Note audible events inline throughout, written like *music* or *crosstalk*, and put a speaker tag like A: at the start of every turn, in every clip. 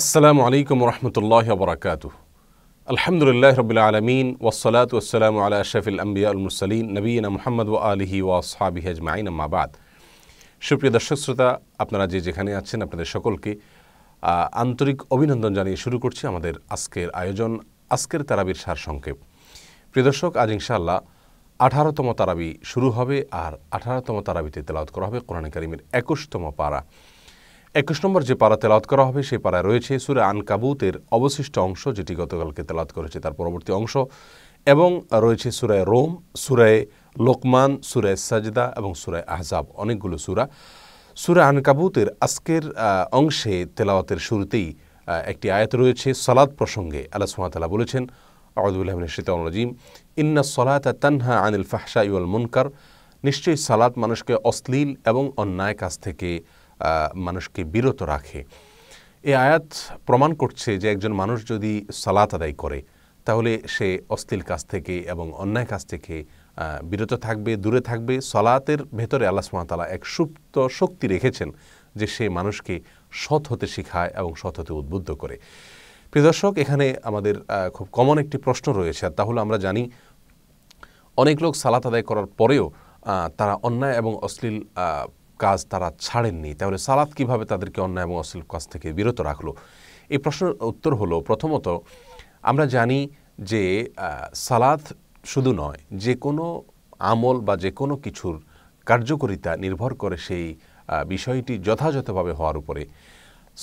A: আসসালামু আলাইকুম রহমতুল্লাহ বরকাত আলহামদুলিল্লাহ রবিল আলমিন ওসলাত ওসালাম আল্লাহ শফিল আম্বিয়া উলমুসলিন নবীন মোহাম্মদ ও আলহি ওয়াসহাবি আজমাইন আম্মাবাদ সুপ্রিয় দর্শক শ্রোতা আপনারা যে যেখানে আছেন আপনাদের সকলকে আন্তরিক অভিনন্দন জানিয়ে শুরু করছি আমাদের আজকের আয়োজন আজকের তারাবির সার সংক্ষেপ প্রিয় দর্শক আজ ইনশাআল্লাহ আঠারোতম তারাবি শুরু হবে আর আঠারোতম তারাবিতে তেলাওত করা হবে কোরআন করিমের একুশতম পারা একুশ নম্বর যে পাড়া তেলাত করা হবে সেই পাড়ায় রয়েছে সুরে আনকাবুতের অবশিষ্ট অংশ যেটি গতকালকে তেলাত করেছে তার পরবর্তী অংশ এবং রয়েছে সুরায় রোম সুরায় লোকমান সুরায় সাজদা এবং সুরায় আহজাব অনেকগুলো সুরা আন আনকাবুতের আজকের অংশে তেলাওয়াতের শুরুতেই একটি আয়াত রয়েছে সালাদ প্রসঙ্গে আল্লাহ সুমাতালা বলেছেন আউদুল্লাহমিন শীতল রাজিম ইন্না সলাত তানহা আনিল ফাহসা ইউল মুনকার নিশ্চয়ই সালাত মানুষকে অশ্লীল এবং অন্যায় কাছ থেকে মানুষকে বিরত রাখে এই আয়াত প্রমাণ করছে যে একজন মানুষ যদি সালাত আদায় করে তাহলে সে অশ্লীল কাজ থেকে এবং অন্যায় কাজ থেকে বিরত থাকবে দূরে থাকবে সলাতের ভেতরে আল্লাহ সুমাতালা এক সুপ্ত শক্তি রেখেছেন যে সে মানুষকে সৎ হতে শেখায় এবং সৎ হতে উদ্বুদ্ধ করে প্রিয় এখানে আমাদের খুব কমন একটি প্রশ্ন রয়েছে আর তাহলে আমরা জানি অনেক লোক সালাত আদায় করার পরেও তারা অন্যায় এবং অশ্লীল কাজ তারা ছাড়েননি তাহলে সালাত কিভাবে তাদেরকে অন্যায় এবং অশ্লীল কাজ থেকে বিরত রাখলো এই প্রশ্নের উত্তর হলো প্রথমত আমরা জানি যে সালাদ শুধু নয় যে কোনো আমল বা যে কোনো কিছুর কার্যকরিতা নির্ভর করে সেই বিষয়টি যথাযথভাবে হওয়ার উপরে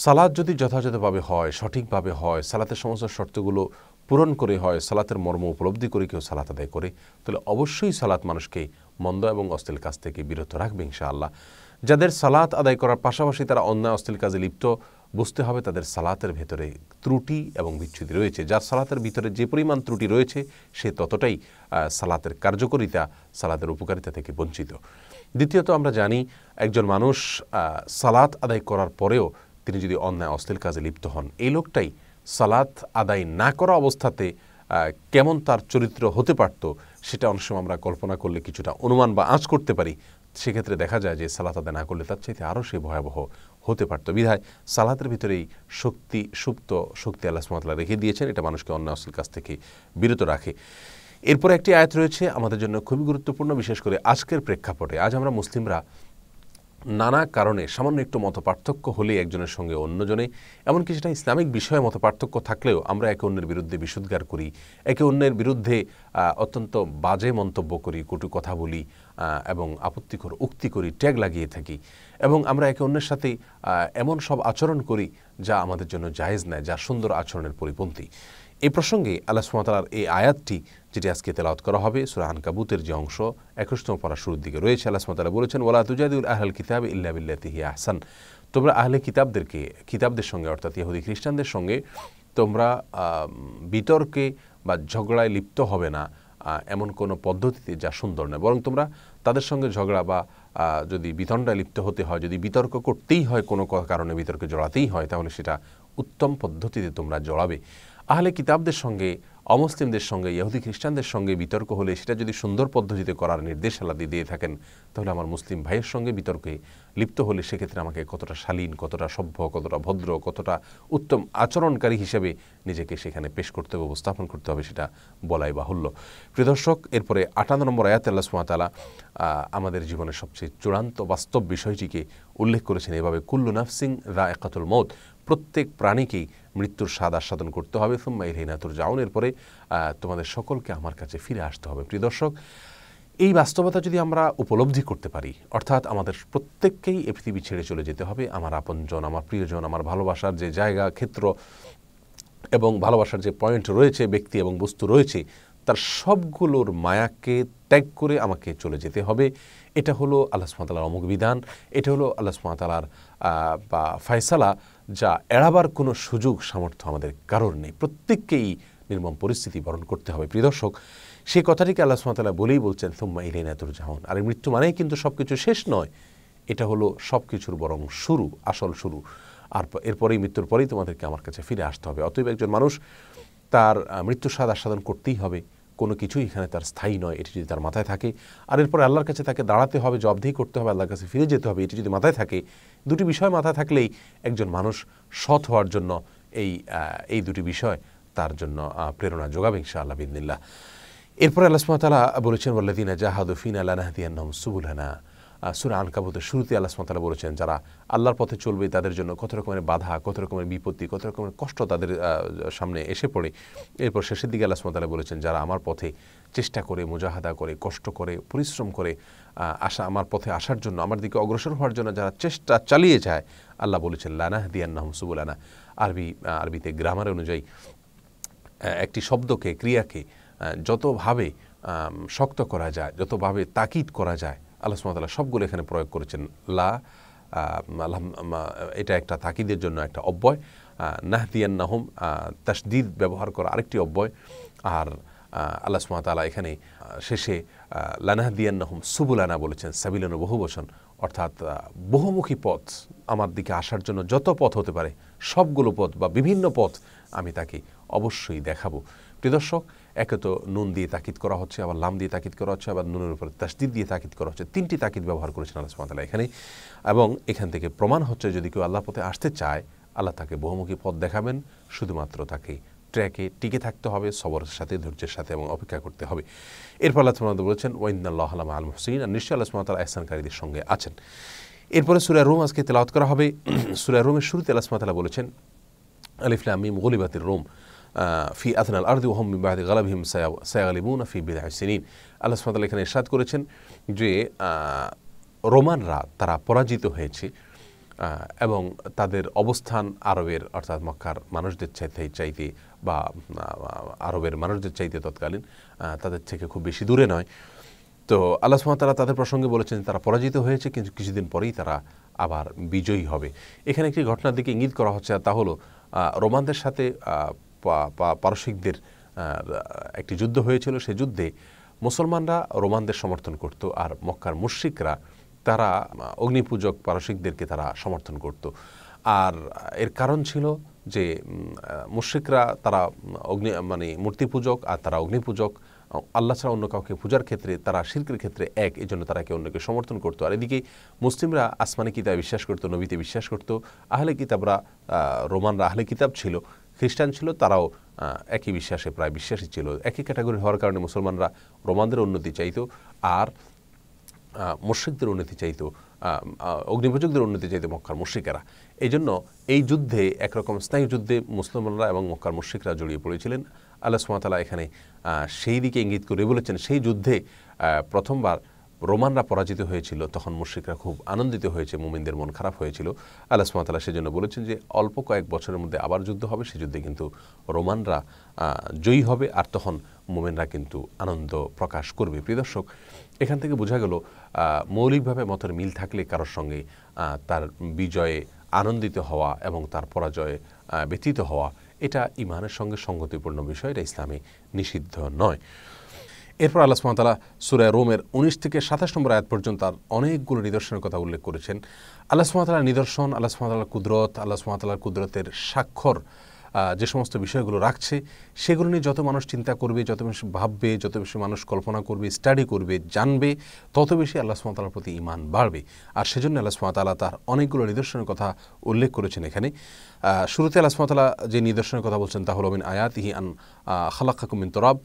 A: সালাদ যদি যথাযথভাবে হয় সঠিকভাবে হয় সালাতের সমস্ত শর্তগুলো পূরণ করে হয় সালাতের মর্ম উপলব্ধি করে কেউ সালাত আদায় করে তাহলে অবশ্যই সালাত মানুষকে মন্দ এবং অস্থির কাছ থেকে বিরত রাখবে ইনশাআল্লাহ যাদের সালাত আদায় করার পাশাপাশি তারা অন্যায় অস্থির কাজে লিপ্ত বুঝতে হবে তাদের সালাতের ভেতরে ত্রুটি এবং বিচ্ছুতি রয়েছে যার সালাতের ভিতরে যে পরিমাণ ত্রুটি রয়েছে সে ততটাই সালাতের কার্যকরিতা সালাতের উপকারিতা থেকে বঞ্চিত দ্বিতীয়ত আমরা জানি একজন মানুষ সালাত আদায় করার পরেও তিনি যদি অন্যায় অস্থির কাজে লিপ্ত হন এই লোকটাই সালাত আদায় না করা অবস্থাতে কেমন তার চরিত্র হতে পারত সেটা অনেক সময় আমরা কল্পনা করলে কিছুটা অনুমান বা আঁচ করতে পারি সেক্ষেত্রে দেখা যায় যে সালাত আদায় না করলে তার চাইতে আরও সে ভয়াবহ হতে পারত বিধায় সালাতের ভিতরেই শক্তি সুপ্ত শক্তি আল্লাহ সুমতলা রেখে দিয়েছেন এটা মানুষকে অন্য অসল কাছ থেকে বিরত রাখে এরপর একটি আয়াত রয়েছে আমাদের জন্য খুবই গুরুত্বপূর্ণ বিশেষ করে আজকের প্রেক্ষাপটে আজ আমরা মুসলিমরা নানা কারণে সামান্য একটু মত পার্থক্য হলে একজনের সঙ্গে অন্যজনে এমনকি সেটা ইসলামিক বিষয়ে মত পার্থক্য থাকলেও আমরা একে অন্যের বিরুদ্ধে বিশুদ্গার করি একে অন্যের বিরুদ্ধে অত্যন্ত বাজে মন্তব্য করি কটু কথা বলি এবং আপত্তিকর উক্তি করি ট্যাগ লাগিয়ে থাকি এবং আমরা একে অন্যের সাথে এমন সব আচরণ করি যা আমাদের জন্য জায়েজ নেয় যা সুন্দর আচরণের পরিপন্থী এই প্রসঙ্গে আল্লাহ সুমাতার এই আয়াতটি যেটি আজকে তেলাওত করা হবে সুরাহান কাবুতের যে অংশ একুশতম পড়া শুরুর দিকে রয়েছে আল্লাহ সুমাতারা বলেছেন ওলা তুজাদুল আহল কিতাব ইল্লাবিল্লাতিহি আহসান তোমরা আহলে কিতাবদেরকে কিতাবদের সঙ্গে অর্থাৎ ইহুদি খ্রিস্টানদের সঙ্গে তোমরা বিতর্কে বা ঝগড়ায় লিপ্ত হবে না এমন কোনো পদ্ধতিতে যা সুন্দর নয় বরং তোমরা তাদের সঙ্গে ঝগড়া বা যদি বিতণ্ডায় লিপ্ত হতে হয় যদি বিতর্ক করতেই হয় কোনো কারণে বিতর্কে জড়াতেই হয় তাহলে সেটা উত্তম পদ্ধতিতে তোমরা জড়াবে আহলে কিতাবদের সঙ্গে অমুসলিমদের সঙ্গে ইহুদি খ্রিস্টানদের সঙ্গে বিতর্ক হলে সেটা যদি সুন্দর পদ্ধতিতে করার নির্দেশ আলাদি দিয়ে থাকেন তাহলে আমার মুসলিম ভাইয়ের সঙ্গে বিতর্কে লিপ্ত হলে সেক্ষেত্রে আমাকে কতটা শালীন কতটা সভ্য কতটা ভদ্র কতটা উত্তম আচরণকারী হিসেবে নিজেকে সেখানে পেশ করতে হবে উপস্থাপন করতে হবে সেটা বলাই বাহুল্য প্রিয় দর্শক এরপরে আটান্ন নম্বর আয়াত আল্লাহ সুমাতালা আমাদের জীবনের সবচেয়ে চূড়ান্ত বাস্তব বিষয়টিকে উল্লেখ করেছেন এভাবে কুল্লু নাফসিং রা একাতুল মত প্রত্যেক প্রাণীকেই মৃত্যুর স্বাদ আস্বাদন করতে হবে সুম্মা ইলাইনা তোর যাওন এরপরে তোমাদের সকলকে আমার কাছে ফিরে আসতে হবে প্রিয় দর্শক এই বাস্তবতা যদি আমরা উপলব্ধি করতে পারি অর্থাৎ আমাদের প্রত্যেককেই এ পৃথিবী ছেড়ে চলে যেতে হবে আমার আপনজন আমার প্রিয়জন আমার ভালোবাসার যে জায়গা ক্ষেত্র এবং ভালোবাসার যে পয়েন্ট রয়েছে ব্যক্তি এবং বস্তু রয়েছে তার সবগুলোর মায়াকে ত্যাগ করে আমাকে চলে যেতে হবে এটা হলো আল্লাহ সুমাতালার অমুক বিধান এটা হলো আল্লাহ সুমাতালার বা ফয়সালা যা এড়াবার কোনো সুযোগ সামর্থ্য আমাদের কারোর নেই প্রত্যেককেই নির্মম পরিস্থিতি বরণ করতে হবে প্রিয় দর্শক সেই কথাটিকে আল্লাহ সুমাতালা বলেই বলছেন সোম্মা ইলেনা জাহান আর মৃত্যু মানেই কিন্তু সব কিছু শেষ নয় এটা হলো সব কিছুর বরং শুরু আসল শুরু আর এরপরেই মৃত্যুর পরেই তোমাদেরকে আমার কাছে ফিরে আসতে হবে অতএব একজন মানুষ তার মৃত্যুর স্বাদ আস্বাদন করতেই হবে কোনো কিছুই এখানে তার স্থায়ী নয় এটি যদি তার মাথায় থাকে আর এরপর আল্লাহর কাছে তাকে দাঁড়াতে হবে জবদেহি করতে হবে আল্লাহর কাছে ফিরে যেতে হবে এটি যদি মাথায় থাকে দুটি বিষয় মাথায় থাকলেই একজন মানুষ সৎ হওয়ার জন্য এই এই দুটি বিষয় তার জন্য প্রেরণা যোগাবে আল্লাহ বিদিল্লা এরপরে আল্লাহ সুমতালা বলেছেন ওল্লাদিনা জাহাদুফিন আল্লাহ সুবুল হানা সুরা আনকাবুতের শুরুতে আল্লাহ সুমতালা বলেছেন যারা আল্লাহর পথে চলবে তাদের জন্য কত রকমের বাধা কত রকমের বিপত্তি কত রকমের কষ্ট তাদের সামনে এসে পড়ে এরপর শেষের দিকে আল্লাহ সুমতালা বলেছেন যারা আমার পথে চেষ্টা করে মুজাহাদা করে কষ্ট করে পরিশ্রম করে আসা আমার পথে আসার জন্য আমার দিকে অগ্রসর হওয়ার জন্য যারা চেষ্টা চালিয়ে যায় আল্লাহ বলেছেন লানাহ দিয়ান্না আনা আরবি আরবিতে গ্রামার অনুযায়ী একটি শব্দকে ক্রিয়াকে যতভাবে শক্ত করা যায় যতভাবে তাকিদ করা যায় আল্লাহ সুমতাল্লাহ সবগুলো এখানে প্রয়োগ করেছেন লা আল্লাহ এটা একটা তাকিদের জন্য একটা অব্যয় নাহদিয়ান নাহম তাসদিদ ব্যবহার করা আরেকটি অব্যয় আর আল্লাহ সুমতালা এখানে শেষে লানাহদিয়ান নাহম সুবুলানা বলেছেন সাবিলান বহু বসন অর্থাৎ বহুমুখী পথ আমার দিকে আসার জন্য যত পথ হতে পারে সবগুলো পথ বা বিভিন্ন পথ আমি তাকে অবশ্যই দেখাবো প্রিয় দর্শক একে তো নুন দিয়ে তাকিদ করা হচ্ছে আবার লাম দিয়ে তাকিদ করা হচ্ছে আবার নুনের উপর তাসদিদ দিয়ে তাকিদ করা হচ্ছে তিনটি তাকিদ ব্যবহার করেছেন আল্লাহ সুমাতালা এখানে এবং এখান থেকে প্রমাণ হচ্ছে যদি কেউ আল্লাহ পথে আসতে চায় আল্লাহ তাকে বহুমুখী পথ দেখাবেন শুধুমাত্র তাকে ট্র্যাকে টিকে থাকতে হবে সবরের সাথে ধৈর্যের সাথে এবং অপেক্ষা করতে হবে এরপর আল্লাহ সুমাদ বলেছেন ওয়াইন্দাল্লাহ আলম আল হুসেন আর নিশ্চয় আল্লাহ সুমাতাল আহসানকারীদের সঙ্গে আছেন এরপরে সুরা রোম আজকে তেলাওত করা হবে *clears throat* সুরা রোমের শুরুতে আল্লাহ সুমাতালা বলেছেন আলিফলা মিম গলিবাতির রোম ফি আথনা আর্দি ওহম বাহাদি গালাবিহিম সায়াগালিবুনা ফি বিদাহ সিনিন আল্লাহ সুমাত এখানে ইসাদ করেছেন যে রোমানরা তারা পরাজিত হয়েছে এবং তাদের অবস্থান আরবের অর্থাৎ মক্কার মানুষদের চাইতে চাইতে বা আরবের মানুষদের চাইতে তৎকালীন তাদের থেকে খুব বেশি দূরে নয় তো আল্লাহ সুমা তারা তাদের প্রসঙ্গে বলেছেন তারা পরাজিত হয়েছে কিন্তু কিছুদিন পরেই তারা আবার বিজয়ী হবে এখানে একটি ঘটনার দিকে ইঙ্গিত করা হচ্ছে তা হলো রোমানদের সাথে পারসিকদের একটি যুদ্ধ হয়েছিল সে যুদ্ধে মুসলমানরা রোমানদের সমর্থন করত আর মক্কার মুশ্রিকরা তারা অগ্নিপূজক পারসিকদেরকে তারা সমর্থন করত আর এর কারণ ছিল যে মুশ্রিকরা তারা অগ্নি মানে মূর্তি পূজক আর তারা অগ্নিপূজক আল্লাহ ছাড়া অন্য কাউকে পূজার ক্ষেত্রে তারা শিল্পের ক্ষেত্রে এক এই জন্য তারা কে অন্যকে সমর্থন করতো আর এদিকে মুসলিমরা আসমানি কিতাবে বিশ্বাস করতো নবীতে বিশ্বাস করতো আহলে কিতাবরা রোমানরা আহলে কিতাব ছিল খ্রিস্টান ছিল তারাও একই বিশ্বাসে প্রায় বিশ্বাসী ছিল একই ক্যাটাগরি হওয়ার কারণে মুসলমানরা রোমানদের উন্নতি চাইতো আর মুশ্রিকদের উন্নতি চাইতো অগ্নিভোজকদের উন্নতি চাইতো মক্কার মুশ্রিকেরা এই জন্য এই যুদ্ধে একরকম স্নায়ু যুদ্ধে মুসলমানরা এবং মক্কার মুশ্রিকরা জড়িয়ে পড়েছিলেন আল্লাহ সুমাতালা এখানে সেই দিকে ইঙ্গিত করে বলেছেন সেই যুদ্ধে প্রথমবার রোমানরা পরাজিত হয়েছিল তখন মুশ্রিকরা খুব আনন্দিত হয়েছে মুমিনদের মন খারাপ হয়েছিল আল্লাহ সুমাতালা সেজন্য বলেছেন যে অল্প কয়েক বছরের মধ্যে আবার যুদ্ধ হবে সে যুদ্ধে কিন্তু রোমানরা জয়ী হবে আর তখন মোমেনরা কিন্তু আনন্দ প্রকাশ করবে প্রিয় দর্শক এখান থেকে বোঝা গেল মৌলিকভাবে মতের মিল থাকলে কারোর সঙ্গে তার বিজয়ে আনন্দিত হওয়া এবং তার পরাজয়ে ব্যতীত হওয়া এটা ইমানের সঙ্গে সঙ্গতিপূর্ণ বিষয় এটা ইসলামে নিষিদ্ধ নয় এরপর আল্লাহ সুমতালা সুরায় রোমের উনিশ থেকে সাতাশ নম্বর আয়াত পর্যন্ত তার অনেকগুলো নিদর্শনের কথা উল্লেখ করেছেন আল্লাহ সুমতালার নিদর্শন আল্লাহ সুমতালার কুদরত আল্লাহ সুমতালার কুদরতের স্বাক্ষর যে সমস্ত বিষয়গুলো রাখছে সেগুলো নিয়ে যত মানুষ চিন্তা করবে যত বেশি ভাববে যত বেশি মানুষ কল্পনা করবে স্টাডি করবে জানবে তত বেশি আল্লাহ সুমতালার প্রতি ইমান বাড়বে আর সেজন্য আল্লাহ সুমতাল্লাহ তার অনেকগুলো নিদর্শনের কথা উল্লেখ করেছেন এখানে শুরুতে আল্লাহ সুমতাল্লাহ যে নিদর্শনের কথা বলছেন তা হল মিন ইহি আন খালাক্কাকুমিন তরাব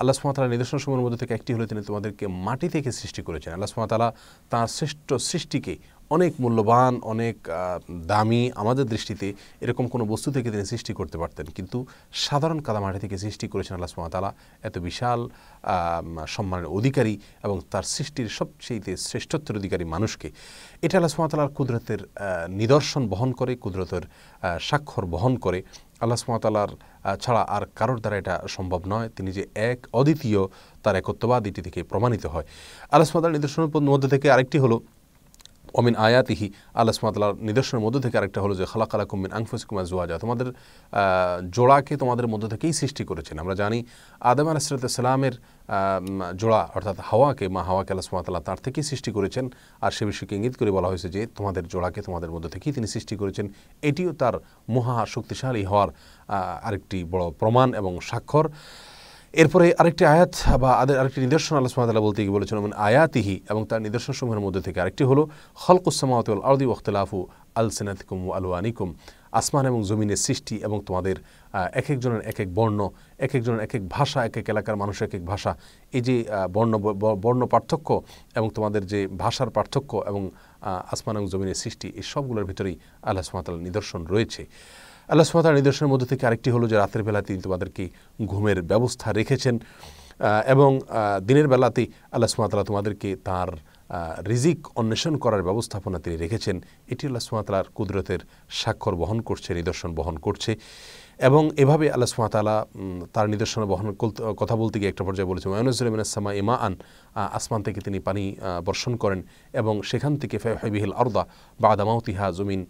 A: আল্লাহ সুমতাল্লাহ নিদর্শন সময়ের মধ্যে থেকে একটি হলে তিনি তোমাদেরকে মাটি থেকে সৃষ্টি করেছেন আল্লাহ সুমতাল্লাহ তাঁর শ্রেষ্ঠ সৃষ্টিকে অনেক মূল্যবান অনেক দামি আমাদের দৃষ্টিতে এরকম কোনো বস্তু থেকে তিনি সৃষ্টি করতে পারতেন কিন্তু সাধারণ কাদামাটি থেকে সৃষ্টি করেছেন আল্লাহ সুমাতালা এত বিশাল সম্মানের অধিকারী এবং তার সৃষ্টির সবচেয়ে শ্রেষ্ঠত্বের অধিকারী মানুষকে এটা আল্লাহ সুমাতালার কুদরতের নিদর্শন বহন করে কুদরতের স্বাক্ষর বহন করে আল্লাহ সুমাতালার ছাড়া আর কারোর দ্বারা এটা সম্ভব নয় তিনি যে এক অদ্বিতীয় তার একত্ববাদ এটি থেকে প্রমাণিত হয় আল্লাহ সুমাতালার নিদর্শনের মধ্যে থেকে আরেকটি হলো অমিন আয়াতিহি আল্লাহ সুমাতার নিদর্শনের মধ্যে থেকে আরেকটা হলো যে খালাক আলাকুম মিন আংফুসকুমা জুয়াজা তোমাদের জোড়াকে তোমাদের মধ্যে থেকেই সৃষ্টি করেছেন আমরা জানি আদম আলাহিসামের জোড়া অর্থাৎ হাওয়াকে মা হাওয়াকে আল্লাহ সুমাতাল্লাহ তার থেকেই সৃষ্টি করেছেন আর সে বিষয়কে ইঙ্গিত করে বলা হয়েছে যে তোমাদের জোড়াকে তোমাদের মধ্যে থেকেই তিনি সৃষ্টি করেছেন এটিও তার মহা শক্তিশালী হওয়ার আরেকটি বড় প্রমাণ এবং স্বাক্ষর এরপরে আরেকটি আয়াত বা আদের আরেকটি নিদর্শন আল্লাহ সুমাতাল্লাহ বলতে গিয়ে বলেছেন মানে আয়াতিহি এবং তার নিদর্শনসমূহের মধ্যে থেকে আরেকটি হলো হলকুসামাত আলদি ওখতলাফু আল সেনাতিকুম আলওয়ানিকুম আসমান এবং জমিনের সৃষ্টি এবং তোমাদের এক একজনের এক এক বর্ণ এক একজনের এক এক ভাষা এক এক এলাকার মানুষ এক এক ভাষা এই যে বর্ণ বর্ণ পার্থক্য এবং তোমাদের যে ভাষার পার্থক্য এবং আসমান এবং জমিনের সৃষ্টি এই সবগুলোর ভিতরেই আল্লাহ সুমাতাল নিদর্শন রয়েছে আল্লাহ সুহাতার নিদর্শনের মধ্যে থেকে আরেকটি হলো যে রাতের বেলা তিনি তোমাদেরকে ঘুমের ব্যবস্থা রেখেছেন এবং দিনের বেলাতে আল্লাহ সুমাতালা তোমাদেরকে তার রিজিক অন্বেষণ করার ব্যবস্থাপনা তিনি রেখেছেন এটি আল্লাহ সুমাতালার কুদরতের স্বাক্ষর বহন করছে নিদর্শন বহন করছে এবং এভাবে আল্লাহ সুমাতালা তার নিদর্শনা বহন কথা বলতে গিয়ে একটা পর্যায়ে বলেছে মায়নুজুলিমিনাসমা ইমা আন আসমান থেকে তিনি পানি বর্ষণ করেন এবং সেখান থেকে ফেহিল অর্দা বা আদামাউতিহা জমিন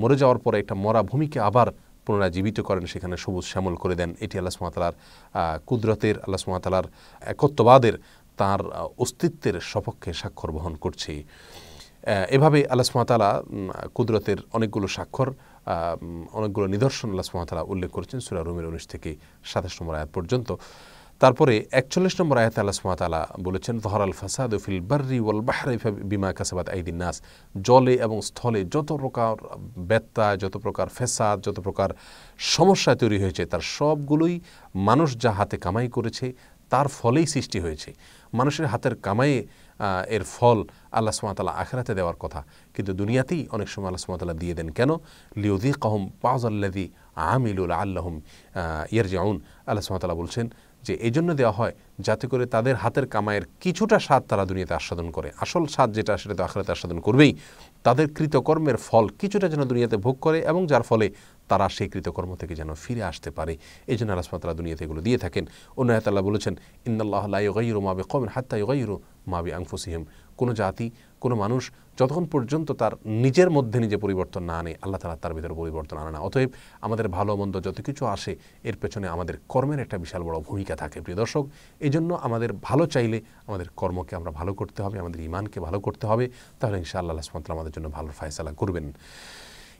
A: মরে যাওয়ার পরে একটা মরা ভূমিকে আবার পুনরায় জীবিত করেন সেখানে সবুজ শ্যামল করে দেন এটি আল্লাহ সুমাতালার কুদরতের আল্লাহ সুমাতালার একত্ববাদের তার অস্তিত্বের সপক্ষে স্বাক্ষর বহন করছে এভাবে আল্লাহ সুমাতালা কুদরতের অনেকগুলো স্বাক্ষর অনেকগুলো নিদর্শন আল্লাহ সুহামতালা উল্লেখ করেছেন সুরা রুমের উনিশ থেকে সাতাশ নম্বর আয়াত পর্যন্ত তারপরে একচল্লিশ নম্বর আয়াত আল্লাহ সুমাতালা বলেছেন ধহর আল ফাসাদ ফিল বার্রি ওয়াল বাহরাই বিমা কাসাবাদ আইদিন নাস জলে এবং স্থলে যত প্রকার বেত্তা যত প্রকার ফেসাদ যত প্রকার সমস্যা তৈরি হয়েছে তার সবগুলোই মানুষ যা হাতে কামাই করেছে তার ফলেই সৃষ্টি হয়েছে মানুষের হাতের কামাইয়ে এর ফল আল্লাহ সুমাতালা আখেরাতে দেওয়ার কথা কিন্তু দুনিয়াতেই অনেক সময় আল্লাহ সুমতাল্লাহ দিয়ে দেন কেন লিউদি কাহম পাওয়াজাল্লাদি আমিলুল আল্লাহম জাউন আল্লাহ সুমতাল্লাহ বলছেন যে এই জন্য দেওয়া হয় যাতে করে তাদের হাতের কামায়ের কিছুটা স্বাদ তারা দুনিয়াতে আস্বাদন করে আসল স্বাদ যেটা সেটা তো আখড়াতে আস্বাদন করবেই তাদের কৃতকর্মের ফল কিছুটা যেন দুনিয়াতে ভোগ করে এবং যার ফলে তারা সেই কৃতকর্ম থেকে যেন ফিরে আসতে পারে এই জন্য আলাসমাতালা দুনিয়াতে এগুলো দিয়ে থাকেন অন্য আল্লাহ বলেছেন ইন্দাল্লাহ লাইগাইরু মাবে কমের হাত্তা ইউরো মাবে আংফুসিহিম কোনো জাতি কোনো মানুষ যতক্ষণ পর্যন্ত তার নিজের মধ্যে নিজে পরিবর্তন না আনে আল্লাহ তালা তার ভিতরে পরিবর্তন আনে না অতএব আমাদের ভালো মন্দ যত কিছু আসে এর পেছনে আমাদের কর্মের একটা বিশাল বড় ভূমিকা থাকে প্রিয় দর্শক এই জন্য আমাদের ভালো চাইলে আমাদের কর্মকে আমরা ভালো করতে হবে আমাদের ইমানকে ভালো করতে হবে তাহলে ইনশাআল্লাহ আল্লাহ আমাদের জন্য ভালো ফায়সালা করবেন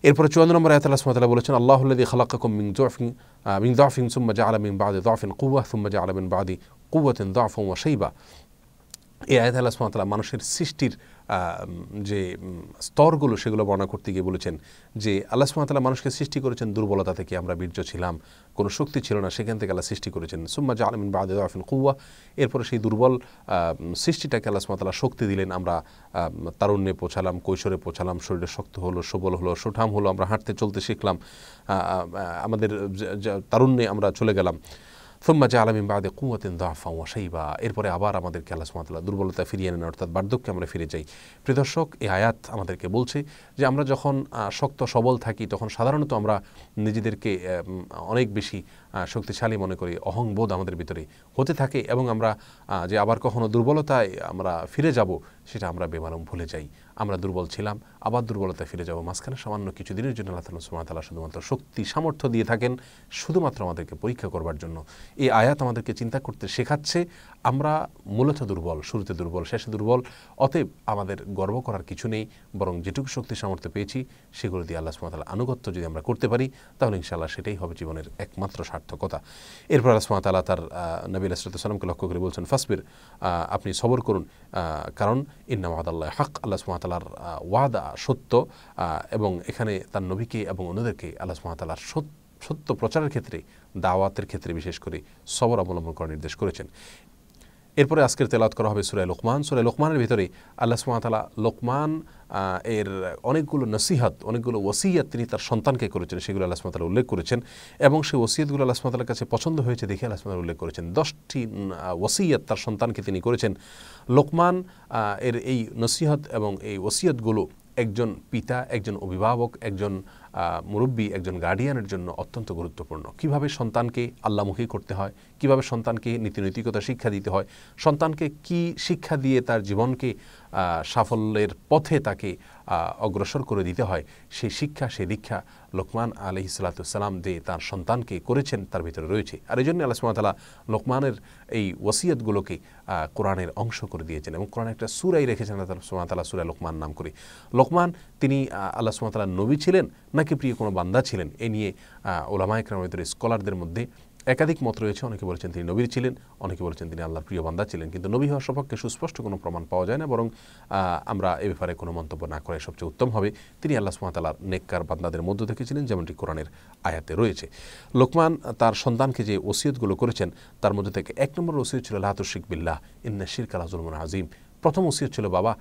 A: এরপরে চুয়ান্ন নম্বর আয়াত আল্লাহ সুমতলা বলেছেন আল্লাহুল্লাদি খালাকুম মিং জফিং মিং দফিং সুম্মা জা আলমিন বাদি দফিন কুয়া সুম্মা জা আলমিন বাদি কুয়াতিন দফং ও সেইবা এই আয়াত আল্লাহ সুমতলা মানুষের সৃষ্টির যে স্তরগুলো সেগুলো বর্ণনা করতে গিয়ে বলেছেন যে আল্লাহ সুমাতালা মানুষকে সৃষ্টি করেছেন দুর্বলতা থেকে আমরা বীর্য ছিলাম কোনো শক্তি ছিল না সেখান থেকে আল্লাহ সৃষ্টি করেছেন সুম্মা জা আলমিন বাদ আফিন কুয়া এরপরে সেই দুর্বল সৃষ্টিটাকে আল্লাহ সুমাতালা শক্তি দিলেন আমরা তারুণ্যে পৌঁছালাম কৈশোরে পৌঁছালাম শরীরে শক্ত হলো সবল হলো সুঠাম হলো আমরা হাঁটতে চলতে শিখলাম আমাদের তারুণ্যে আমরা চলে গেলাম সোম্মা জা আলামিন বাদে কুয়াতিন দাফা ওয়াসাইবা এরপরে আবার আমাদেরকে আল্লাহ সুমাতাল্লাহ দুর্বলতা ফিরিয়ে আনেন অর্থাৎ বার্ধক্যে আমরা ফিরে যাই প্রিদর্শক এই আয়াত আমাদেরকে বলছে যে আমরা যখন শক্ত সবল থাকি তখন সাধারণত আমরা নিজেদেরকে অনেক বেশি শক্তিশালী মনে করি অহংবোধ আমাদের ভিতরে হতে থাকে এবং আমরা যে আবার কখনো দুর্বলতায় আমরা ফিরে যাব সেটা আমরা বেমালুম ভুলে যাই আমরা দুর্বল ছিলাম আবার দুর্বলতা ফিরে যাব মাঝখানে সামান্য কিছু দিনের জন্য আল্লাহ সুমাত তালা শুধুমাত্র শক্তি সামর্থ্য দিয়ে থাকেন শুধুমাত্র আমাদেরকে পরীক্ষা করবার জন্য এই আয়াত আমাদেরকে চিন্তা করতে শেখাচ্ছে আমরা মূলত দুর্বল শুরুতে দুর্বল শেষে দুর্বল অতএব আমাদের গর্ব করার কিছু নেই বরং যেটুকু শক্তি সামর্থ্য পেয়েছি সেগুলো দিয়ে আল্লাহ সুমাতাল আনুগত্য যদি আমরা করতে পারি তাহলে ইনশাআল্লাহ সেটাই হবে জীবনের একমাত্র সার্থকতা এরপর আল্লাহ সুমাতাল্লাহ তার নবী আলাইসালামকে লক্ষ্য করে বলছেন ফাসবির আপনি সবর করুন কারণ ইন্না ওয়াদাল্লাহ হক আল্লাহ সুমাতাল্লাহর ওয়াদা সত্য এবং এখানে তার নবীকে এবং অন্যদেরকে আল্লাহ সুমাতালার সত্য সত্য প্রচারের ক্ষেত্রে দাওয়াতের ক্ষেত্রে বিশেষ করে সবর অবলম্বন করার নির্দেশ করেছেন এরপরে আজকের তেলাত করা হবে সুরাই লোকমান সুরাই লোকমানের ভিতরে আল্লাহ সুমাতালা লোকমান এর অনেকগুলো নসিহাত অনেকগুলো ওসিয়াত তিনি তার সন্তানকে করেছেন সেগুলো আল্লাহ সুমাতালা উল্লেখ করেছেন এবং সেই ওসিয়াতগুলো আল্লাহ সুমাতালার কাছে পছন্দ হয়েছে দেখে আল্লাহ সুমাতালা উল্লেখ করেছেন দশটি ওসিয়াত তার সন্তানকে তিনি করেছেন লোকমান এর এই নসিহত এবং এই ওসিয়াতগুলো একজন পিতা একজন অভিভাবক একজন মুরব্বী একজন গার্ডিয়ানের জন্য অত্যন্ত গুরুত্বপূর্ণ কিভাবে সন্তানকে আল্লামুখী করতে হয় কিভাবে সন্তানকে নীতিনৈতিকতা শিক্ষা দিতে হয় সন্তানকে কি শিক্ষা দিয়ে তার জীবনকে সাফল্যের পথে তাকে অগ্রসর করে দিতে হয় সেই শিক্ষা সেই দীক্ষা লোকমান আলহি সালাতাম যে তার সন্তানকে করেছেন তার ভিতরে রয়েছে আর এই জন্য আল্লাহ সুমাতালা লোকমানের এই ওসিয়তগুলোকে কোরআনের অংশ করে দিয়েছেন এবং কোরআন একটা সুরাই রেখেছেন আল্লাহ সুমাতালা সুরা লোকমান নাম করে লোকমান তিনি আল্লাহ সুমাতালার নবী ছিলেন নাকি প্রিয় কোনো বান্দা ছিলেন এ নিয়ে ওলামায়করামের স্কলারদের মধ্যে একাধিক মত রয়েছে অনেকে বলেছেন তিনি নবীর ছিলেন অনেকে বলেছেন তিনি আল্লাহর প্রিয় বান্দা ছিলেন কিন্তু নবী হওয়ার সপক্ষে সুস্পষ্ট কোনো প্রমাণ পাওয়া যায় না বরং আমরা এ ব্যাপারে কোনো মন্তব্য না করে সবচেয়ে উত্তম হবে তিনি আল্লাহ সুমাতালার নেককার বান্দাদের মধ্য থেকে ছিলেন যেমনটি কোরআনের আয়াতে রয়েছে লোকমান তার সন্তানকে যে ওসিয়তগুলো করেছেন তার মধ্যে থেকে এক নম্বর ওসিয়ত ছিল আল্লাহ শিখ বিল্লাহ ইন্না শির কালাজুলমন আজিম প্রথম ওসিয়ত ছিল বাবা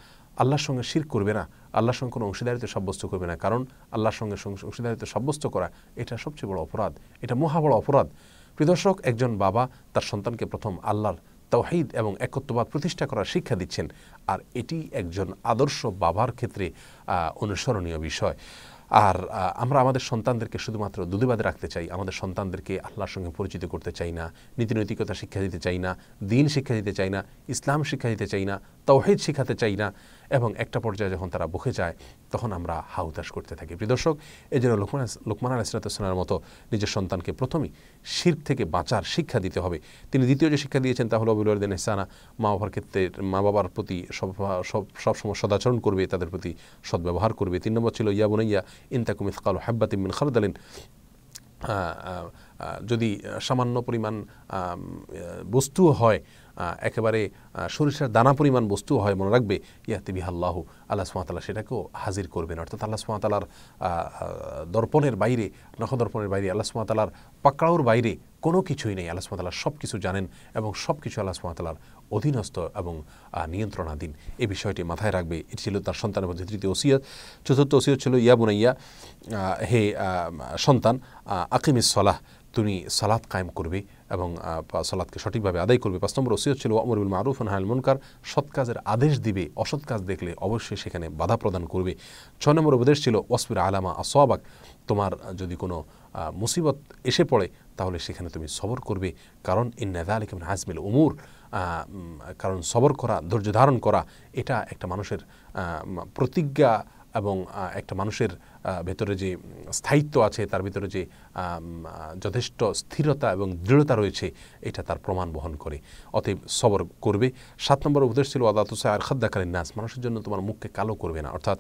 A: আল্লাহর সঙ্গে শির করবে না আল্লাহর সঙ্গে কোনো অংশীদারিত্ব সাব্যস্ত করবে না কারণ আল্লাহর সঙ্গে অংশীদারিত্ব সাব্যস্ত করা এটা সবচেয়ে বড় অপরাধ এটা মহা বড় অপরাধ প্রিদর্শক একজন বাবা তার সন্তানকে প্রথম আল্লাহর তৌহিদ এবং একত্ববাদ প্রতিষ্ঠা করার শিক্ষা দিচ্ছেন আর এটি একজন আদর্শ বাবার ক্ষেত্রে অনুসরণীয় বিষয় আর আমরা আমাদের সন্তানদেরকে শুধুমাত্র দুধেবাদে রাখতে চাই আমাদের সন্তানদেরকে আল্লাহর সঙ্গে পরিচিত করতে চাই না নীতিনৈতিকতা শিক্ষা দিতে চাই না দিন শিক্ষা দিতে চাই না ইসলাম শিক্ষা দিতে চাই না তৌহিদ শিখাতে চাই না এবং একটা পর্যায়ে যখন তারা বুকে যায় তখন আমরা হাউতাস করতে থাকি প্রিদর্শক এই জন্য লোকমান লোকমান আল ইসরাতামের মতো নিজের সন্তানকে প্রথমেই শির থেকে বাঁচার শিক্ষা দিতে হবে তিনি দ্বিতীয় যে শিক্ষা দিয়েছেন তা হলো অবিলুদ্দিন ইহসানা মা বাবার ক্ষেত্রে মা বাবার প্রতি সব সবসময় সদাচরণ করবে তাদের প্রতি সদ্ব্যবহার করবে তিন নম্বর ছিল ইয়াবুনাইয়া ইন্তাকুমিস কালো হাব্বাতিমিন খারদালিন যদি সামান্য পরিমাণ বস্তু হয় একেবারে সরিষার দানা পরিমাণ বস্তু হয় মনে রাখবে ইয়াতে বিহাল্লাহ আল্লাহ সুমাতাল্লাহ সেটাকেও হাজির করবেন অর্থাৎ আল্লাহ সুমাতালার দর্পণের বাইরে নখদর্পণের বাইরে আল্লাহ সুমাতালার পাকড়াওর বাইরে কোনো কিছুই নেই আল্লাহ সুমাতাল্লাহ সব কিছু জানেন এবং সব কিছু আল্লাহ সুমাতালার অধীনস্থ এবং নিয়ন্ত্রণাধীন এই বিষয়টি মাথায় রাখবে এটি ছিল তার সন্তানের মধ্যে তৃতীয় ওসিয়ত চতুর্থ ওসিয়ত ছিল ইয়া বুনাইয়া হে সন্তান আকিম সলাহ তুমি সালাদ কায়েম করবে এবং সালাদকে সঠিকভাবে আদায় করবে পাঁচ নম্বর ওসিয়ত ছিল অমরুল মারুফ হায়ল মুনকার সৎ কাজের আদেশ দিবে অসৎ কাজ দেখলে অবশ্যই সেখানে বাধা প্রদান করবে ছ নম্বর উপদেশ ছিল ওয়াসবির আলামা আসোয়াবাক তোমার যদি কোনো মুসিবত এসে পড়ে তাহলে সেখানে তুমি সবর করবে কারণ ইন্নাদা আলিকম হাজমিল উমুর কারণ সবর করা ধৈর্য ধারণ করা এটা একটা মানুষের প্রতিজ্ঞা এবং একটা মানুষের ভেতরে যে স্থায়িত্ব আছে তার ভিতরে যে যথেষ্ট স্থিরতা এবং দৃঢ়তা রয়েছে এটা তার প্রমাণ বহন করে অতএব সবর করবে সাত নম্বর উপদেশ ছিল আদাতুসা আর খাদ্যাকালীন নাচ মানুষের জন্য তোমার মুখকে কালো করবে না অর্থাৎ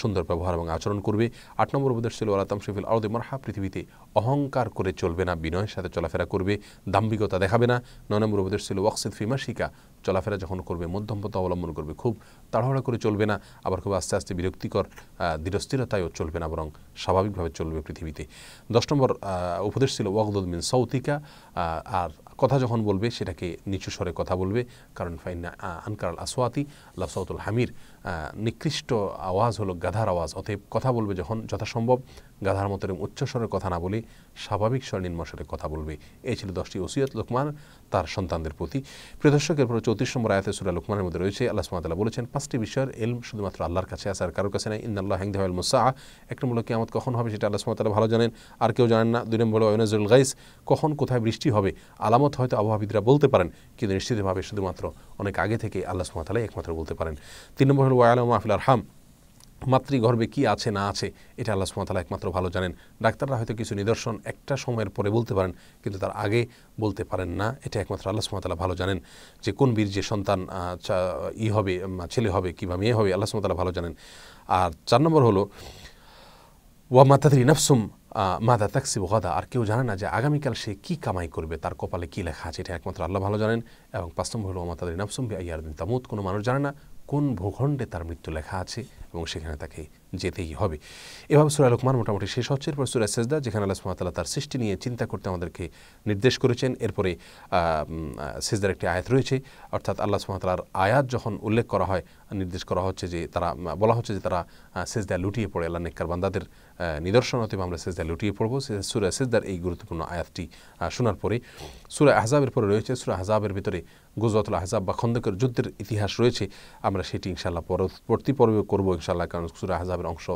A: সুন্দর ব্যবহার এবং আচরণ করবে আট নম্বর উপদেশ ছিল আলাতাম আর আরদে মারহা পৃথিবীতে অহংকার করে চলবে না বিনয়ের সাথে চলাফেরা করবে দাম্ভিকতা দেখাবে না নয় নম্বর উপদেশ ছিল ওয়াকসিদ ফিমাশিকা চলাফেরা যখন করবে মধ্যমপথা অবলম্বন করবে খুব তাড়াহুড়া করে চলবে না আবার খুব আস্তে আস্তে বিরক্তিকর দৃঢ়স্থিরতায়ও চলবে না বরং স্বাভাবিকভাবে চলবে পৃথিবীতে দশ নম্বর উপদেশ ছিল ওয়াকদুদ্দিন সৌতিকা আর কথা যখন বলবে সেটাকে নিচু স্বরে কথা বলবে কারণ ফাইনা আনকার আসওয়াতি আসোয়াতি লাফসাউতুল হামির নিকৃষ্ট আওয়াজ হলো গাধার আওয়াজ অতএব কথা বলবে যখন যথাসম্ভব গাধার মতো উচ্চ স্বরে কথা না বলে স্বাভাবিক স্বর নিম্ন স্বরে কথা বলবে এই ছিল দশটি ওসিয়ত লোকমান তার সন্তানদের প্রতি প্রিয়দর্শকের পর চৌত্রিশ নম্বর আয়াতে সুরা লোকমানের মধ্যে রয়েছে আল্লাহ সুমাতাল্লাহ বলেছেন পাঁচটি বিষয়ের এলম শুধুমাত্র আল্লাহর কাছে আসার আর কারোর কাছে নাই ইন্দাল্লাহ হ্যাংদা আল মুসা এক নম্বর কেমত কখন হবে সেটা আল্লাহ সুমাতাল্লাহ ভালো জানেন আর কেউ জানেন না দুই নম্বর ওয়নাজুল গাইস কখন কোথায় বৃষ্টি হবে আলামত মতামত হয়তো আবহাওয়াবিদরা বলতে পারেন কিন্তু নিশ্চিতভাবে শুধুমাত্র অনেক আগে থেকে আল্লাহ সুমাতালাই একমাত্র বলতে পারেন তিন নম্বর হল ওয়ালাম মাহফিল আরহাম মাতৃগর্ভে কি আছে না আছে এটা আল্লাহ সুমাতালা একমাত্র ভালো জানেন ডাক্তাররা হয়তো কিছু নিদর্শন একটা সময়ের পরে বলতে পারেন কিন্তু তার আগে বলতে পারেন না এটা একমাত্র আল্লাহ সুমাতালা ভালো জানেন যে কোন বীর যে সন্তান ই হবে ছেলে হবে কিংবা মেয়ে হবে আল্লাহ সুমাতালা ভালো জানেন আর চার নম্বর হলো ওয়া মাতাদি নফসুম মাদা তাকসিব গদা আর কেউ জানে না যে আগামীকাল সে কি কামাই করবে তার কপালে কি লেখা আছে এটা একমাত্র আল্লাহ ভালো জানেন এবং পাঁচ নম্বর হলো মাতাদের নাফসম্বি আইয়ারদিন তামুদ কোনো মানুষ জানে না কোন ভূখণ্ডে তার মৃত্যু লেখা আছে এবং সেখানে তাকে যেতেই হবে এভাবে সুরা লোকমান মোটামুটি শেষ হচ্ছে এরপর সুরা সেজদা যেখানে আল্লাহ সুমাতাল্লাহ তার সৃষ্টি নিয়ে চিন্তা করতে আমাদেরকে নির্দেশ করেছেন এরপরে সেজদার একটি আয়াত রয়েছে অর্থাৎ আল্লাহ সুমাতাল্লার আয়াত যখন উল্লেখ করা হয় নির্দেশ করা হচ্ছে যে তারা বলা হচ্ছে যে তারা সেজদা লুটিয়ে পড়ে আল্লাহ নেককার বান্দাদের নিদর্শন অতএব আমরা সেজদা লুটিয়ে পড়বো সুরা সেজদার এই গুরুত্বপূর্ণ আয়াতটি শোনার পরে সুরা আহজাবের পরে রয়েছে সুরা আহজাবের ভিতরে গুজরাতুল আহজাব বা খন্দকের যুদ্ধের ইতিহাস রয়েছে আমরা সেটি ইনশাল্লাহ পরবর্তী পর্বে করবো ইনশাল্লাহ কারণ সুরা আহজাবের অংশ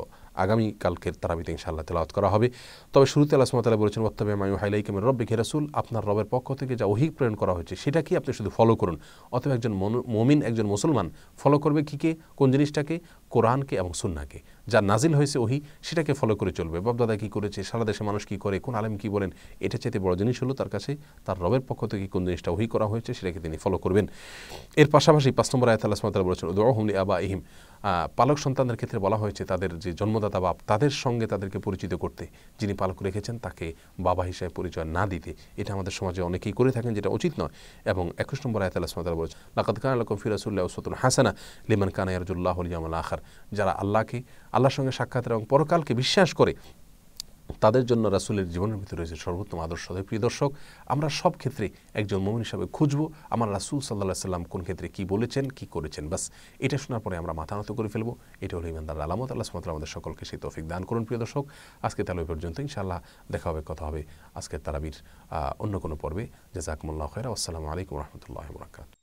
A: আগামীকালকের তারাবিতে ইনশাল্লাহ তেলাওয়াত করা হবে তবে শুরুতে আল্লাহ সুমতালা বলেছেন ওত্তাবে মায়ু হাইলাই কেমন রব্বে ঘেরাসুল আপনার রবের পক্ষ থেকে যা অহিক প্রেরণ করা হয়েছে সেটা কি আপনি শুধু ফলো করুন অথবা একজন মমিন একজন মুসলমান ফলো করবে কী কে কোন জিনিসটাকে কোরআনকে এবং সুন্নাকে যা নাজিল হয়েছে ওহি সেটাকে ফলো করে চলবে বাপদাদা কী করেছে সারা দেশে মানুষ কী করে কোন আলেম কী বলেন এটা চাইতে বড় জিনিস হলো তার কাছে তার রবের পক্ষ থেকে কোন জিনিসটা ওহি করা হয়েছে সেটাকে তিনি ফলো করবেন এর পাশাপাশি পাঁচ নম্বর আয়াত আল্লাহ বলেছেন আবা ইহিম পালক সন্তানদের ক্ষেত্রে বলা হয়েছে তাদের যে জন্মদাতা বাপ তাদের সঙ্গে তাদেরকে পরিচিত করতে যিনি পালক রেখেছেন তাকে বাবা হিসেবে পরিচয় না দিতে এটা আমাদের সমাজে অনেকেই করে থাকেন যেটা উচিত নয় এবং একুশ নম্বর আয়তাল আসমাতাল বলেছে লাকাত খান আলকম ফিরাসুল্লাহ ওসতুল হাসানা লিমান কানায়ারজুল্লাহ আলিয়ামুল আখার যারা আল্লাহকে আল্লাহর সঙ্গে সাক্ষাৎ এবং পরকালকে বিশ্বাস করে তাদের জন্য রাসুলের জীবনের ভিতরে রয়েছে সর্বোত্তম আদর্শ প্রিয় দর্শক আমরা সব ক্ষেত্রে একজন মমিন হিসাবে খুঁজবো আমার রাসুল সাল্লাহ সাল্লাম কোন ক্ষেত্রে কি বলেছেন কি করেছেন বাস এটা শোনার পরে আমরা মাথা নত করে ফেলবো এটা হলো ইমানদার আলামত আল্লাহ সুমত আমাদের সকলকে সেই তৌফিক দান করুন প্রিয় দর্শক আজকে তাহলে ওই পর্যন্ত ইনশাআল্লাহ দেখা হবে কথা হবে আজকের তারাবির অন্য কোনো পর্বে জাজাকমুল্লাহ খেরা আসসালামু আলাইকুম রহমতুল্লাহ বরাকাত